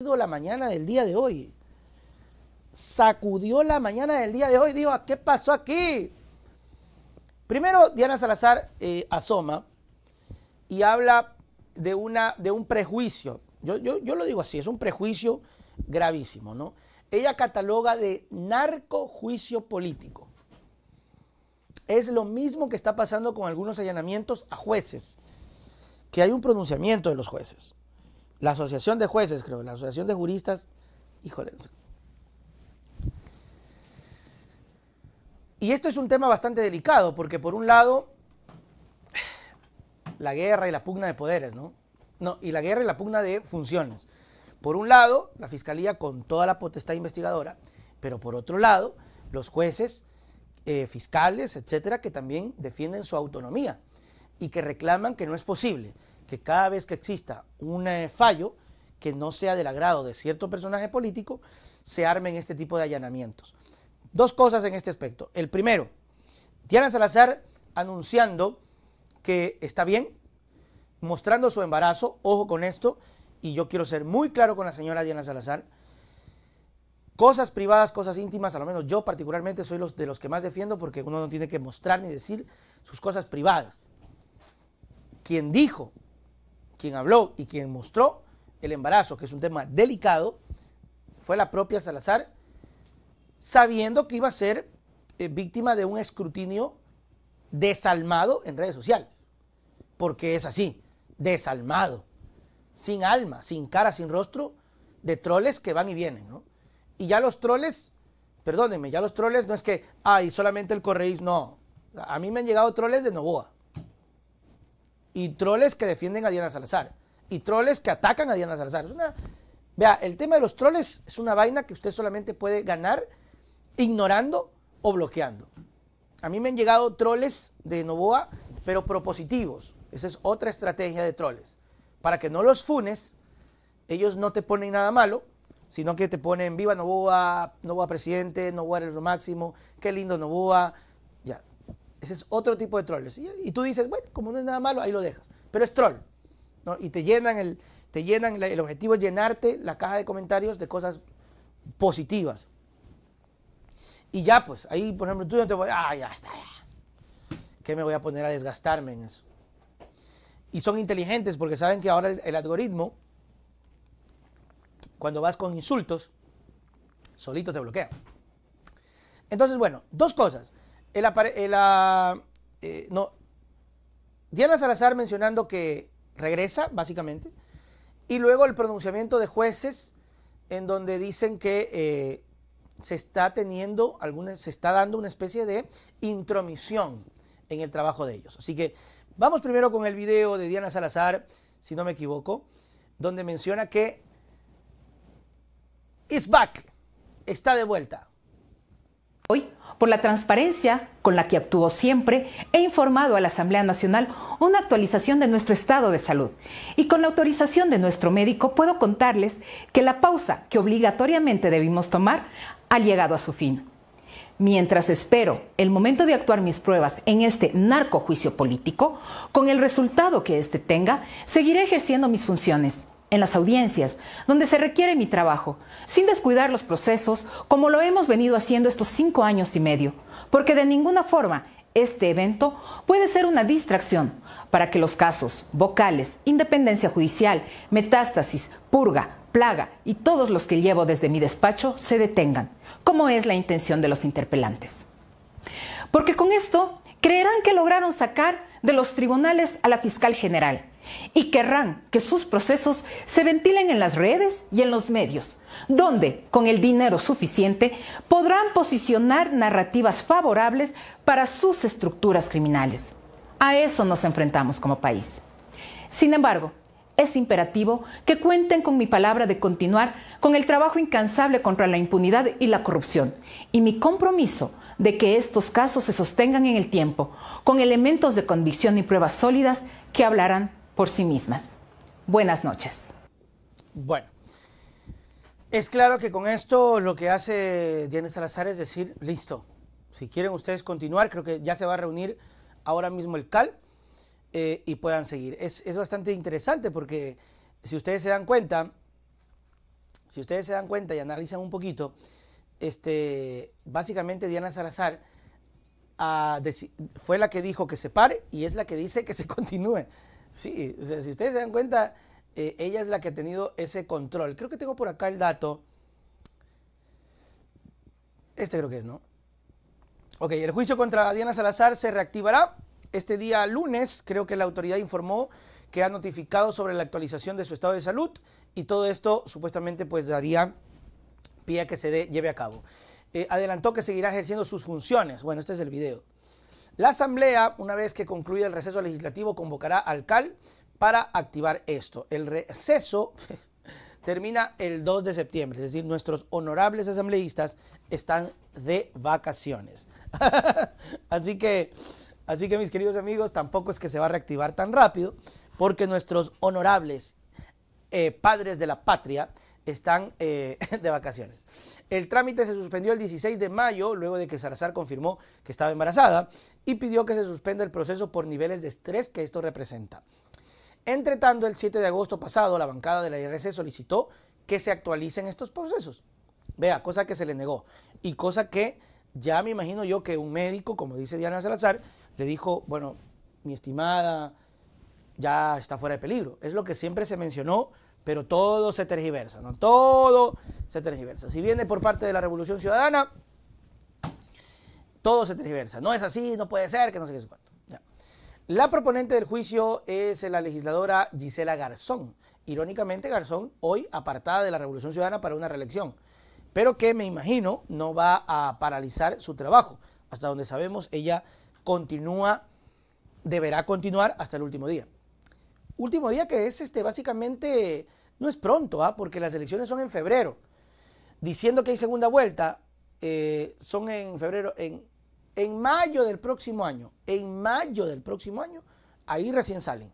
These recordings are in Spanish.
la mañana del día de hoy. Sacudió la mañana del día de hoy. Dijo, ¿qué pasó aquí? Primero, Diana Salazar eh, asoma y habla de, una, de un prejuicio. Yo, yo, yo, lo digo así, es un prejuicio gravísimo, ¿no? Ella cataloga de narcojuicio político. Es lo mismo que está pasando con algunos allanamientos a jueces, que hay un pronunciamiento de los jueces la asociación de jueces, creo, la asociación de juristas, híjole. Y esto es un tema bastante delicado, porque por un lado, la guerra y la pugna de poderes, ¿no? No, y la guerra y la pugna de funciones. Por un lado, la fiscalía con toda la potestad investigadora, pero por otro lado, los jueces, eh, fiscales, etcétera, que también defienden su autonomía y que reclaman que no es posible que cada vez que exista un eh, fallo que no sea del agrado de cierto personaje político, se armen este tipo de allanamientos. Dos cosas en este aspecto. El primero, Diana Salazar anunciando que está bien, mostrando su embarazo, ojo con esto, y yo quiero ser muy claro con la señora Diana Salazar, cosas privadas, cosas íntimas, a lo menos yo particularmente soy de los que más defiendo porque uno no tiene que mostrar ni decir sus cosas privadas. Quien dijo quien habló y quien mostró el embarazo, que es un tema delicado, fue la propia Salazar, sabiendo que iba a ser eh, víctima de un escrutinio desalmado en redes sociales. Porque es así, desalmado, sin alma, sin cara, sin rostro, de troles que van y vienen, Y ya los troles, perdónenme, ya los troles no es que, ay, solamente el correís, no. A mí me han llegado troles de Novoa y troles que defienden a Diana Salazar y troles que atacan a Diana Salazar. una, vea, el tema de los troles es una vaina que usted solamente puede ganar ignorando o bloqueando. A mí me han llegado troles de Novoa, pero propositivos. Esa es otra estrategia de troles. Para que no los funes, ellos no te ponen nada malo, sino que te ponen viva Novoa, Novoa presidente, Novoa eres lo máximo, qué lindo Novoa, ese es otro tipo de troll. Y tú dices, bueno, como no es nada malo, ahí lo dejas. Pero es troll. Y te llenan el, te llenan, el objetivo es llenarte la caja de comentarios de cosas positivas. Y ya, pues, ahí, por ejemplo, tú no te voy, ah, ya está, ya. ¿Qué me voy a poner a desgastarme en eso? Y son inteligentes porque saben que ahora el algoritmo, cuando vas con insultos, solito te bloquea. Entonces, bueno, dos cosas. Ah, eh, Diana Salazar mencionando que regresa, básicamente, y luego el pronunciamiento de jueces en donde dicen que eh, se está teniendo se está dando una especie de intromisión en el trabajo de ellos. Así que vamos primero con el video de Diana Salazar, si no me equivoco, donde menciona que is back, está de vuelta. Hoy por la transparencia con la que actuó siempre, he informado a la Asamblea Nacional una actualización de nuestro estado de salud. Y con la autorización de nuestro médico puedo contarles que la pausa que obligatoriamente debimos tomar ha llegado a su fin. Mientras espero el momento de actuar mis pruebas en este narcojuicio político, con el resultado que éste tenga, seguiré ejerciendo mis funciones en las audiencias, donde se requiere mi trabajo, sin descuidar los procesos como lo hemos venido haciendo estos cinco años y medio, porque de ninguna forma este evento puede ser una distracción para que los casos, vocales, independencia judicial, metástasis, purga, plaga y todos los que llevo desde mi despacho se detengan, como es la intención de los interpelantes. Porque con esto creerán que lograron sacar de los tribunales a la fiscal general, y querrán que sus procesos se ventilen en las redes y en los medios, donde, con el dinero suficiente, podrán posicionar narrativas favorables para sus estructuras criminales. A eso nos enfrentamos como país. Sin embargo, es imperativo que cuenten con mi palabra de continuar con el trabajo incansable contra la impunidad y la corrupción y mi compromiso de que estos casos se sostengan en el tiempo, con elementos de convicción y pruebas sólidas que hablarán por sí mismas. Buenas noches. Bueno, es claro que con esto lo que hace Diana Salazar es decir, listo, si quieren ustedes continuar, creo que ya se va a reunir ahora mismo el CAL eh, y puedan seguir. Es, bastante interesante porque si ustedes se dan cuenta, si ustedes se dan cuenta y analizan un poquito, este, básicamente Diana Salazar ah, fue la que dijo que se pare y es la que dice que se continúe. Sí, si ustedes se dan cuenta, eh, ella es la que ha tenido ese control. Creo que tengo por acá el dato. Este creo que es, ¿no? Ok, el juicio contra Diana Salazar se reactivará este día lunes. Creo que la autoridad informó que ha notificado sobre la actualización de su estado de salud y todo esto supuestamente pues daría pie que se lleve a cabo. Eh, adelantó que seguirá ejerciendo sus funciones. Bueno, este es el video. La Asamblea, una vez que concluya el receso legislativo, convocará al CAL para activar esto. El receso termina el 2 de septiembre, es decir, nuestros honorables asambleístas están de vacaciones. así que, así que mis queridos amigos, tampoco es que se va a reactivar tan rápido, porque nuestros honorables eh, padres de la patria están eh, de vacaciones. El trámite se suspendió el 16 de mayo, luego de que Salazar confirmó que estaba embarazada y pidió que se suspenda el proceso por niveles de estrés que esto representa. Entre tanto, el 7 de agosto pasado, la bancada de la IRC solicitó que se actualicen estos procesos. Vea, cosa que se le negó y cosa que ya me imagino yo que un médico, como dice Diana Salazar, le dijo, bueno, mi estimada ya está fuera de peligro. Es lo que siempre se mencionó, pero todo se tergiversa, ¿no? Todo se tergiversa. Si viene por parte de la Revolución Ciudadana, todo se tergiversa. No es así, no puede ser, que no sé qué es cuánto. La proponente del juicio es la legisladora Gisela Garzón. Irónicamente, Garzón, hoy apartada de la Revolución Ciudadana para una reelección, pero que me imagino no va a paralizar su trabajo. Hasta donde sabemos, ella continúa, deberá continuar hasta el último día último día que es este, básicamente, no es pronto, ¿ah? porque las elecciones son en febrero. Diciendo que hay segunda vuelta, eh, son en febrero, en, en mayo del próximo año. En mayo del próximo año, ahí recién salen.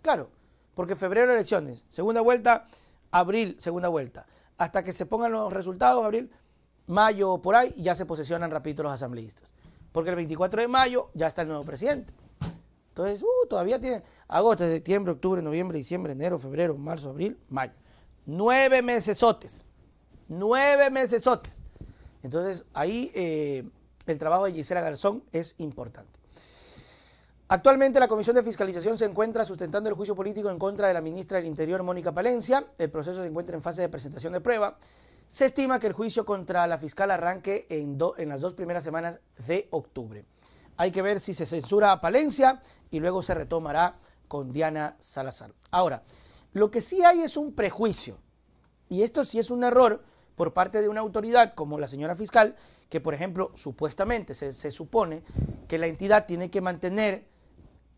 Claro, porque febrero elecciones, segunda vuelta, abril, segunda vuelta. Hasta que se pongan los resultados, abril, mayo por ahí, ya se posesionan rapidito los asambleístas. Porque el 24 de mayo ya está el nuevo presidente. Entonces, uh, todavía tiene agosto, septiembre, octubre, noviembre, diciembre, enero, febrero, marzo, abril, mayo. Nueve mesesotes. Nueve mesesotes. Entonces, ahí eh, el trabajo de Gisela Garzón es importante. Actualmente la Comisión de Fiscalización se encuentra sustentando el juicio político en contra de la ministra del Interior, Mónica Palencia. El proceso se encuentra en fase de presentación de prueba. Se estima que el juicio contra la fiscal arranque en, en las dos primeras semanas de octubre. Hay que ver si se censura a Palencia y luego se retomará con Diana Salazar. Ahora, lo que sí hay es un prejuicio, y esto sí es un error por parte de una autoridad como la señora fiscal, que por ejemplo, supuestamente se, supone que la entidad tiene que mantener,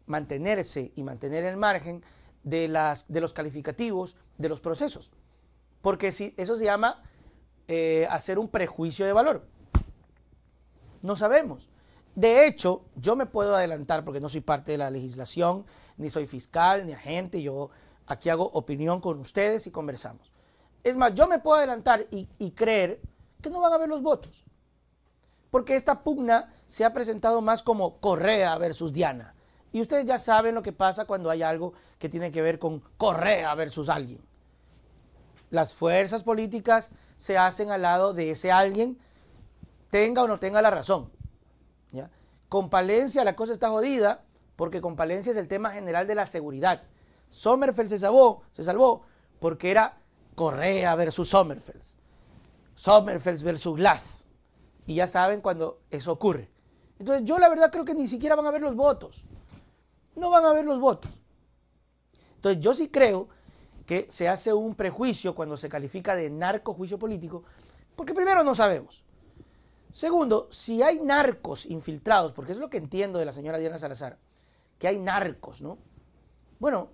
mantenerse y mantener el margen de, las, de los calificativos de los procesos, porque si, eso se llama eh, hacer un prejuicio de valor. No sabemos. De hecho, yo me puedo adelantar porque no soy parte de la legislación, ni soy fiscal, ni agente, yo aquí hago opinión con ustedes y conversamos. Es más, yo me puedo adelantar y, creer que no van a haber los votos, porque esta pugna se ha presentado más como Correa versus Diana. Y ustedes ya saben lo que pasa cuando hay algo que tiene que ver con Correa versus alguien. Las fuerzas políticas se hacen al lado de ese alguien, tenga o no tenga la razón. Con Palencia la cosa está jodida porque con Palencia es el tema general de la seguridad. Sommerfeld se salvó, se salvó porque era Correa versus Sommerfeld. Sommerfeld versus Glass. Y ya saben cuando eso ocurre. Entonces yo la verdad creo que ni siquiera van a ver los votos. No van a ver los votos. Entonces yo sí creo que se hace un prejuicio cuando se califica de narcojuicio político, porque primero no sabemos. Segundo, si hay narcos infiltrados, porque es lo que entiendo de la señora Diana Salazar, que hay narcos, ¿no? Bueno,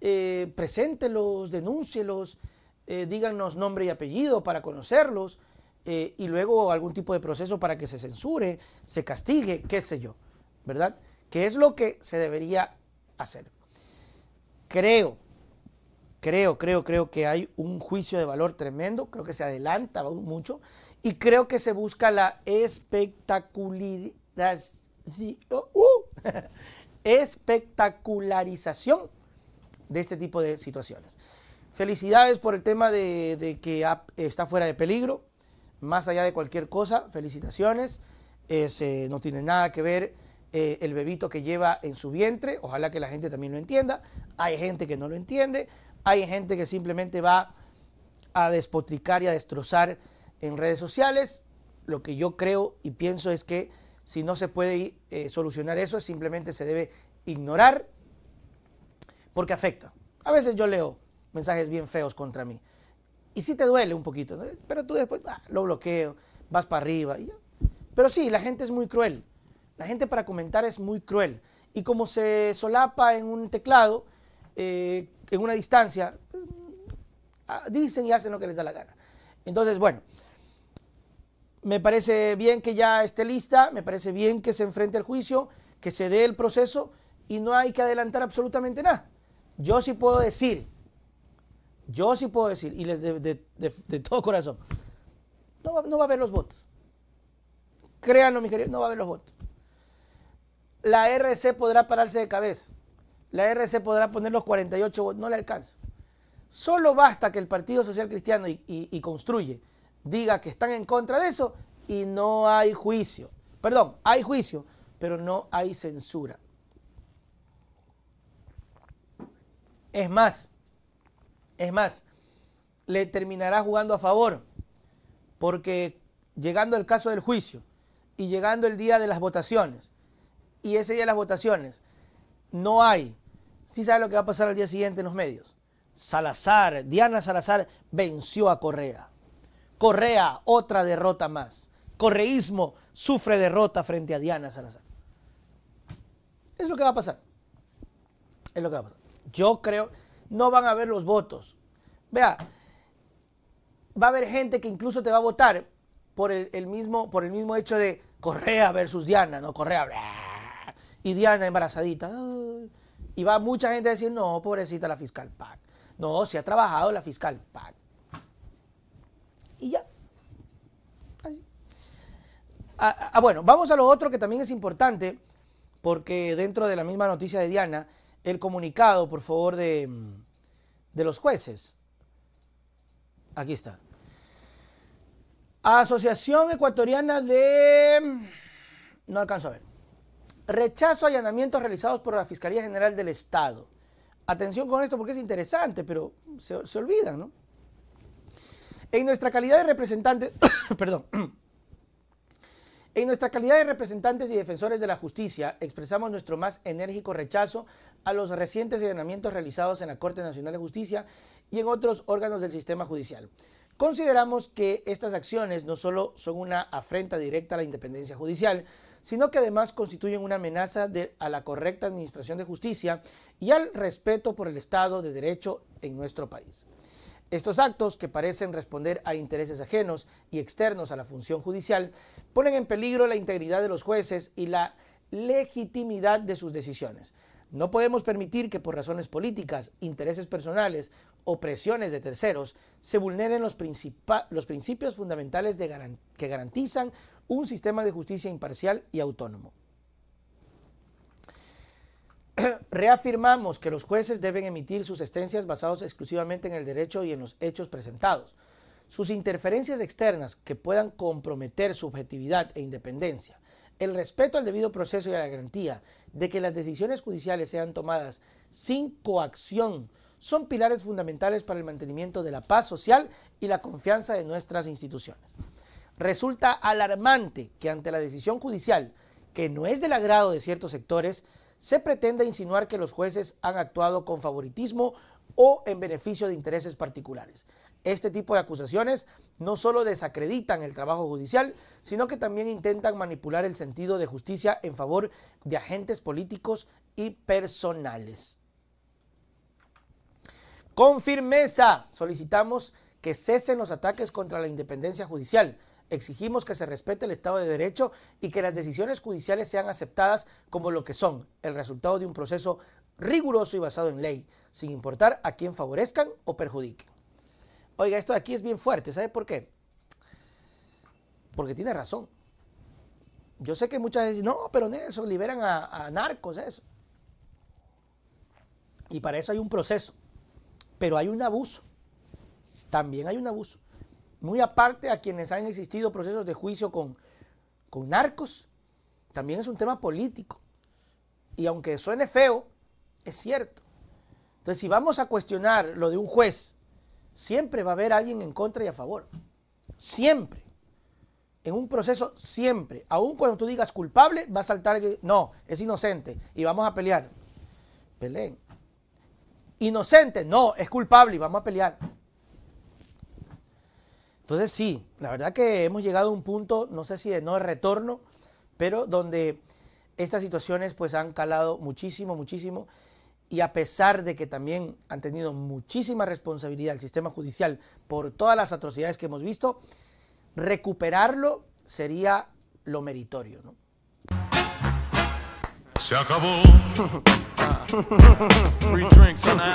eh, preséntelos, denúncielos, eh, díganos nombre y apellido para conocerlos eh, y luego algún tipo de proceso para que se censure, se castigue, qué sé yo, ¿verdad? Que es lo que se debería hacer. Creo, creo, creo, creo que hay un juicio de valor tremendo, creo que se adelanta mucho. Y creo que se busca la uh, espectacularización de este tipo de situaciones. Felicidades por el tema de, que está fuera de peligro. Más allá de cualquier cosa, felicitaciones. no tiene nada que ver eh, el bebito que lleva en su vientre. Ojalá que la gente también lo entienda. Hay gente que no lo entiende. Hay gente que simplemente va a despotricar y a destrozar en redes sociales. Lo que yo creo y pienso es que si no se puede eh, solucionar eso, simplemente se debe ignorar porque afecta. A veces yo leo mensajes bien feos contra mí y sí te duele un poquito, pero tú después ah, lo bloqueo, vas para arriba. Pero sí, la gente es muy cruel. La gente para comentar es muy cruel. Y como se solapa en un teclado, eh, en una distancia, mm, ah, dicen y hacen lo que les da la gana. Entonces, bueno me parece bien que ya esté lista, me parece bien que se enfrente al juicio, que se dé el proceso y no hay que adelantar absolutamente nada. Yo sí puedo decir, yo sí puedo decir, y de, todo corazón, no va, a haber los votos. Créanlo, mi querido, no va a haber los votos. La RC podrá pararse de cabeza. La RC podrá poner los 48 votos, no le alcanza. Solo basta que el Partido Social Cristiano y construye diga que están en contra de eso y no hay juicio. Perdón, hay juicio, pero no hay censura. Es más, es más, le terminará jugando a favor, porque llegando el caso del juicio y llegando el día de las votaciones, y ese día de las votaciones no hay, sí sabe lo que va a pasar al día siguiente en los medios. Salazar, Diana Salazar venció a Correa. Correa, otra derrota más. Correísmo sufre derrota frente a Diana Salazar. Es lo que va a pasar. Es lo que va a pasar. Yo creo, no van a haber los votos. Vea, va a haber gente que incluso te va a votar por el, mismo, por el mismo hecho de Correa versus Diana, ¿no? Correa, y Diana embarazadita. Y va mucha gente a decir, no, pobrecita la fiscal PAC. No, se ha trabajado la fiscal PAC y ya. Ah, ah, ah, bueno, vamos a lo otro que también es importante, porque dentro de la misma noticia de Diana, el comunicado, por favor, de, los jueces. Aquí está. Asociación Ecuatoriana de... No alcanzo a ver. Rechazo allanamientos realizados por la Fiscalía General del Estado. Atención con esto porque es interesante, pero se, se olvidan, ¿no? En nuestra calidad de representantes, en nuestra calidad de representantes y defensores de la justicia, expresamos nuestro más enérgico rechazo a los recientes allanamientos realizados en la Corte Nacional de Justicia y en otros órganos del sistema judicial. Consideramos que estas acciones no solo son una afrenta directa a la independencia judicial, sino que además constituyen una amenaza a la correcta administración de justicia y al respeto por el Estado de Derecho en nuestro país. Estos actos, que parecen responder a intereses ajenos y externos a la función judicial, ponen en peligro la integridad de los jueces y la legitimidad de sus decisiones. No podemos permitir que por razones políticas, intereses personales o presiones de terceros se vulneren los, principios fundamentales que garantizan un sistema de justicia imparcial y autónomo. reafirmamos que los jueces deben emitir sus sentencias basadas exclusivamente en el derecho y en los hechos presentados. Sus interferencias externas que puedan comprometer su objetividad e independencia, el respeto al debido proceso y a la garantía de que las decisiones judiciales sean tomadas sin coacción son pilares fundamentales para el mantenimiento de la paz social y la confianza de nuestras instituciones. Resulta alarmante que ante la decisión judicial, que no es del agrado de ciertos sectores, se pretende insinuar que los jueces han actuado con favoritismo o en beneficio de intereses particulares. Este tipo de acusaciones no solo desacreditan el trabajo judicial, sino que también intentan manipular el sentido de justicia en favor de agentes políticos y personales. Con firmeza solicitamos que cesen los ataques contra la independencia judicial Exigimos que se respete el Estado de Derecho y que las decisiones judiciales sean aceptadas como lo que son, el resultado de un proceso riguroso y basado en ley, sin importar a quién favorezcan o perjudiquen. Oiga, esto de aquí es bien fuerte, ¿sabe por qué? Porque tiene razón. Yo sé que muchas veces, no, pero Nelson, liberan a narcos, eso. Y para eso hay un proceso. Pero hay un abuso. También hay un abuso muy aparte a quienes han existido procesos de juicio con, con narcos, también es un tema político. Y aunque suene feo, es cierto. Entonces, si vamos a cuestionar lo de un juez, siempre va a haber alguien en contra y a favor. Siempre. En un proceso, siempre. Aún cuando tú digas culpable, va a saltar que no, es inocente y vamos a pelear. Peleen. Inocente, no, es culpable y vamos a pelear. Entonces sí, la verdad que hemos llegado a un punto, no sé si de no retorno, pero donde estas situaciones pues han calado muchísimo, muchísimo, y a pesar de que también han tenido muchísima responsabilidad el sistema judicial por todas las atrocidades que hemos visto, recuperarlo sería lo meritorio. ¿no? Se acabó.